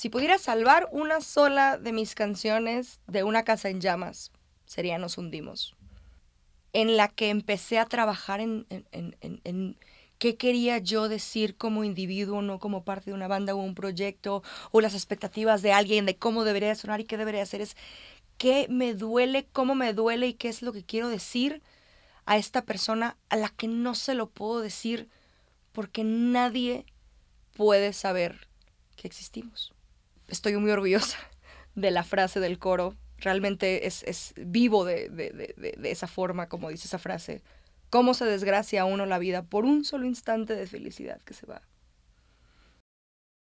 Si pudiera salvar una sola de mis canciones de una casa en llamas, sería Nos hundimos, en la que empecé a trabajar en, qué quería yo decir como individuo, no como parte de una banda o un proyecto, o las expectativas de alguien de cómo debería sonar y qué debería hacer, es qué me duele, cómo me duele y qué es lo que quiero decir a esta persona a la que no se lo puedo decir porque nadie puede saber que existimos estoy muy orgullosa de la frase del coro. Realmente es, vivo de, de, esa forma, como dice esa frase. ¿Cómo se desgracia a uno la vida por un solo instante de felicidad que se va?